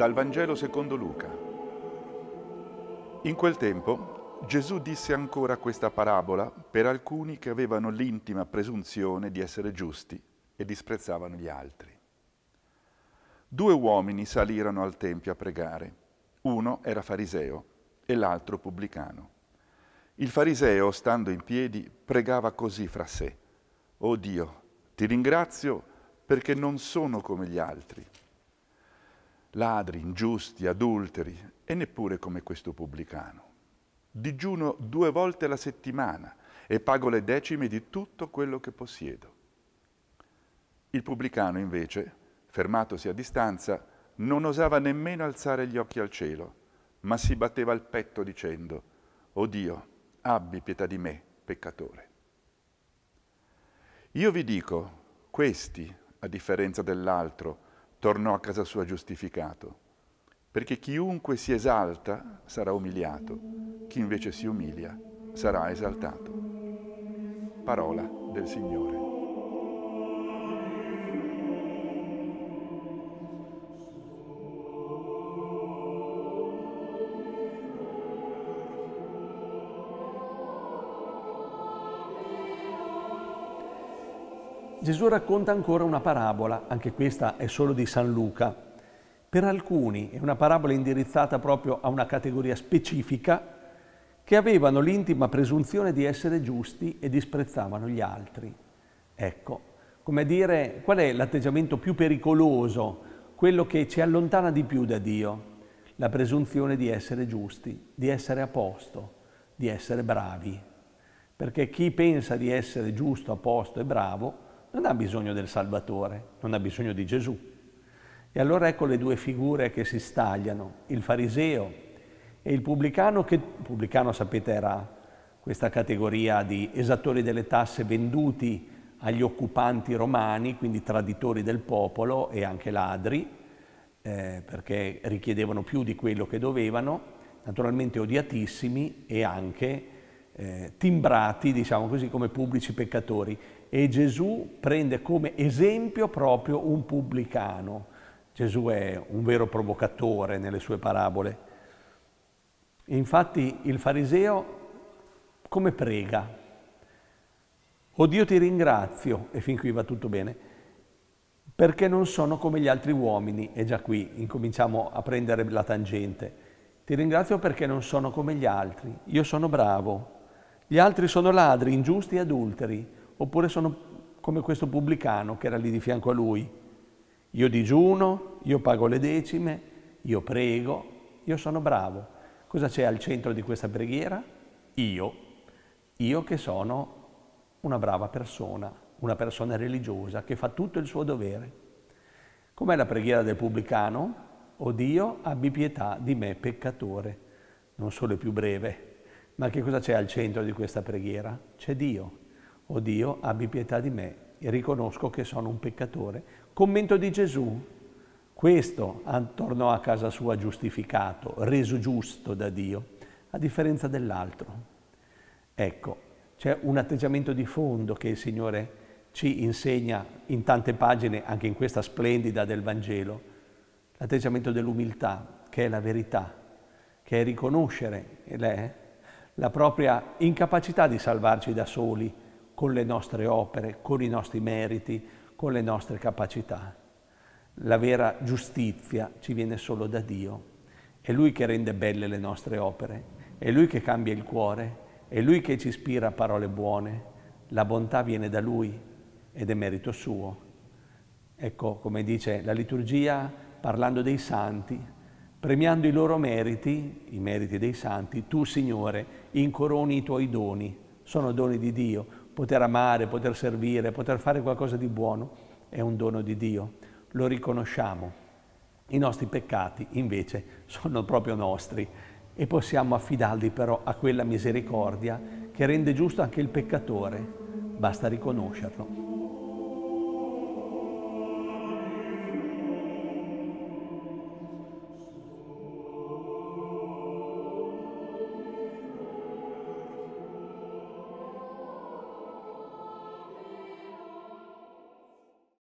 Dal Vangelo secondo Luca. In quel tempo Gesù disse ancora questa parabola per alcuni che avevano l'intima presunzione di essere giusti e disprezzavano gli altri. Due uomini salirono al Tempio a pregare. Uno era fariseo e l'altro pubblicano. Il fariseo, stando in piedi, pregava così fra sé. O oh Dio, ti ringrazio perché non sono come gli altri ladri, ingiusti, adulteri e neppure come questo pubblicano. Digiuno due volte la settimana e pago le decime di tutto quello che possiedo. Il pubblicano invece, fermatosi a distanza, non osava nemmeno alzare gli occhi al cielo, ma si batteva il petto dicendo, O Dio, abbi pietà di me, peccatore. Io vi dico, questi, a differenza dell'altro, tornò a casa sua giustificato. Perché chiunque si esalta sarà umiliato, chi invece si umilia sarà esaltato. Parola del Signore. Gesù racconta ancora una parabola, anche questa è solo di San Luca. Per alcuni è una parabola indirizzata proprio a una categoria specifica che avevano l'intima presunzione di essere giusti e disprezzavano gli altri. Ecco, come dire, qual è l'atteggiamento più pericoloso, quello che ci allontana di più da Dio? La presunzione di essere giusti, di essere a posto, di essere bravi. Perché chi pensa di essere giusto, a posto e bravo, non ha bisogno del Salvatore, non ha bisogno di Gesù. E allora ecco le due figure che si stagliano, il fariseo e il pubblicano, che pubblicano sapete era questa categoria di esattori delle tasse venduti agli occupanti romani, quindi traditori del popolo e anche ladri, eh, perché richiedevano più di quello che dovevano, naturalmente odiatissimi e anche eh, timbrati, diciamo così, come pubblici peccatori. E Gesù prende come esempio proprio un pubblicano. Gesù è un vero provocatore nelle sue parabole. infatti il fariseo come prega? O Dio ti ringrazio, e fin qui va tutto bene, perché non sono come gli altri uomini, e già qui incominciamo a prendere la tangente. Ti ringrazio perché non sono come gli altri, io sono bravo, gli altri sono ladri, ingiusti e adulteri, oppure sono come questo pubblicano che era lì di fianco a lui. Io digiuno, io pago le decime, io prego, io sono bravo. Cosa c'è al centro di questa preghiera? Io. Io che sono una brava persona, una persona religiosa che fa tutto il suo dovere. Com'è la preghiera del pubblicano? O Dio, abbi pietà di me peccatore. Non solo è più breve, ma che cosa c'è al centro di questa preghiera? C'è Dio. O oh Dio, abbi pietà di me, e riconosco che sono un peccatore. Commento di Gesù. Questo tornò a casa sua giustificato, reso giusto da Dio, a differenza dell'altro. Ecco, c'è un atteggiamento di fondo che il Signore ci insegna in tante pagine, anche in questa splendida del Vangelo, l'atteggiamento dell'umiltà, che è la verità, che è riconoscere, ed è la propria incapacità di salvarci da soli con le nostre opere, con i nostri meriti, con le nostre capacità. La vera giustizia ci viene solo da Dio. È Lui che rende belle le nostre opere, è Lui che cambia il cuore, è Lui che ci ispira a parole buone. La bontà viene da Lui ed è merito suo. Ecco, come dice la liturgia, parlando dei santi, Premiando i loro meriti, i meriti dei santi, tu Signore incoroni i tuoi doni, sono doni di Dio, poter amare, poter servire, poter fare qualcosa di buono è un dono di Dio, lo riconosciamo. I nostri peccati invece sono proprio nostri e possiamo affidarli però a quella misericordia che rende giusto anche il peccatore, basta riconoscerlo.